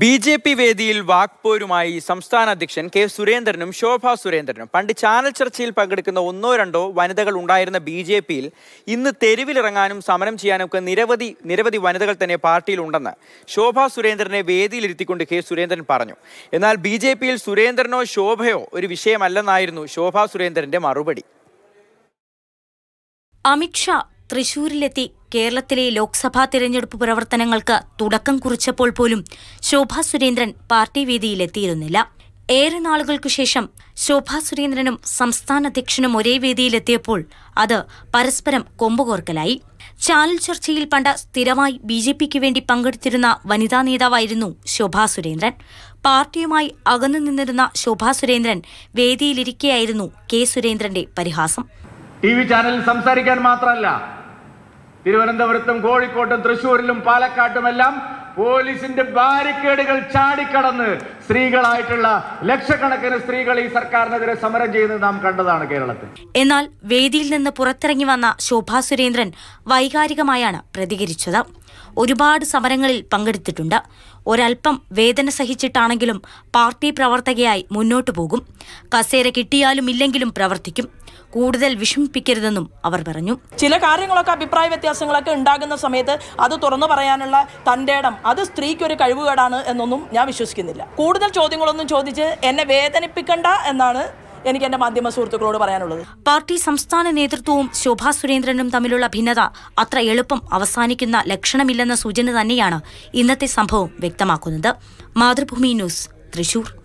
B J P വേദിയിൽ വാക്പോരുമായി സംസ്ഥാന അധ്യക്ഷൻ കെ സുരേന്ദ്രനും ശോഭ സുരേന്ദ്രനും പണ്ട് ചാനൽ ചർച്ചയിൽ പങ്കെടുക്കുന്ന ഒന്നോ രണ്ടോ വനിതകൾ ഉണ്ടായിരുന്ന ബി ജെ പിയിൽ ഇന്ന് തെരുവിലിറങ്ങാനും സമരം ചെയ്യാനും ഒക്കെ നിരവധി നിരവധി വനിതകൾ തന്നെ പാർട്ടിയിൽ ഉണ്ടെന്ന് ശോഭ സുരേന്ദ്രനെ വേദിയിലിരുത്തിക്കൊണ്ട് കെ സുരേന്ദ്രൻ പറഞ്ഞു എന്നാൽ ബി ജെ പിയിൽ സുരേന്ദ്രനോ ശോഭയോ ഒരു വിഷയമല്ലെന്നായിരുന്നു ശോഭ സുരേന്ദ്രന്റെ മറുപടി അമിത്ഷാ തൃശൂരിലെത്തി കേരളത്തിലെ ലോക്സഭാ തിരഞ്ഞെടുപ്പ് പ്രവർത്തനങ്ങൾക്ക് തുടക്കം കുറിച്ചപ്പോൾ പോലും ശോഭാ സുരേന്ദ്രൻ പാർട്ടി വേദിയിലെത്തിയിരുന്നില്ല ഏറെ നാളുകൾക്കു ശേഷം ശോഭാ സുരേന്ദ്രനും സംസ്ഥാന അധ്യക്ഷനും ഒരേ വേദിയിലെത്തിയപ്പോൾ അത് പരസ്പരം കൊമ്പുകോർക്കലായി ചാനൽ ചർച്ചയിൽ പണ്ട സ്ഥിരമായി ബി ജെ പിക്ക് വേണ്ടി പങ്കെടുത്തിരുന്ന വനിതാ നേതാവായിരുന്നു ശോഭാ സുരേന്ദ്രൻ പാർട്ടിയുമായി അകന്നു നിന്നിരുന്ന ശോഭാ സുരേന്ദ്രൻ വേദിയിലിരിക്കെയായിരുന്നു കെ സുരേന്ദ്രന്റെ പരിഹാസം ടി വി ചാനലിൽ സംസാരിക്കാൻ മാത്രമല്ല തിരുവനന്തപുരത്തും കോഴിക്കോട്ടും തൃശ്ശൂരിലും പാലക്കാട്ടുമെല്ലാം പോലീസിന്റെ ബാരിക്കേഡുകൾ ചാടിക്കടന്ന് സ്ത്രീകളായിട്ടുള്ള ലക്ഷക്കണക്കിന് സ്ത്രീകൾ ഈ സർക്കാരിനെതിരെ സമരം ചെയ്യുന്നത് നാം കണ്ടതാണ് കേരളത്തിൽ എന്നാൽ വേദിയിൽ നിന്ന് പുറത്തിറങ്ങി വന്ന ശോഭാ സുരേന്ദ്രൻ വൈകാരികമായാണ് പ്രതികരിച്ചത് ഒരുപാട് സമരങ്ങളിൽ പങ്കെടുത്തിട്ടുണ്ട് ഒരൽപ്പം വേദന സഹിച്ചിട്ടാണെങ്കിലും പാർട്ടി പ്രവർത്തകയായി മുന്നോട്ടു പോകും കസേര കിട്ടിയാലും ഇല്ലെങ്കിലും പ്രവർത്തിക്കും കൂടുതൽ വിഷമിപ്പിക്കരുതെന്നും അവർ പറഞ്ഞു ചില കാര്യങ്ങളൊക്കെ അഭിപ്രായ വ്യത്യാസങ്ങളൊക്കെ ഉണ്ടാകുന്ന സമയത്ത് അത് തുറന്നു പറയാനുള്ള തന്റെ ഇടം അത് ഒരു കഴിവുകേടാണ് എന്നൊന്നും ഞാൻ വിശ്വസിക്കുന്നില്ല കൂടുതൽ ചോദ്യങ്ങളൊന്നും ചോദിച്ച് എന്നെ വേദനിപ്പിക്കണ്ട എന്നാണ് എനിക്ക് എന്റെ മാധ്യമ സുഹൃത്തുക്കളോട് പറയാനുള്ളത് പാർട്ടി സംസ്ഥാന നേതൃത്വവും ശോഭാ സുരേന്ദ്രനും തമ്മിലുള്ള ഭിന്നത അത്ര എളുപ്പം അവസാനിക്കുന്ന ലക്ഷണമില്ലെന്ന സൂചന തന്നെയാണ് ഇന്നത്തെ സംഭവം വ്യക്തമാക്കുന്നത് മാതൃഭൂമി ന്യൂസ് തൃശൂർ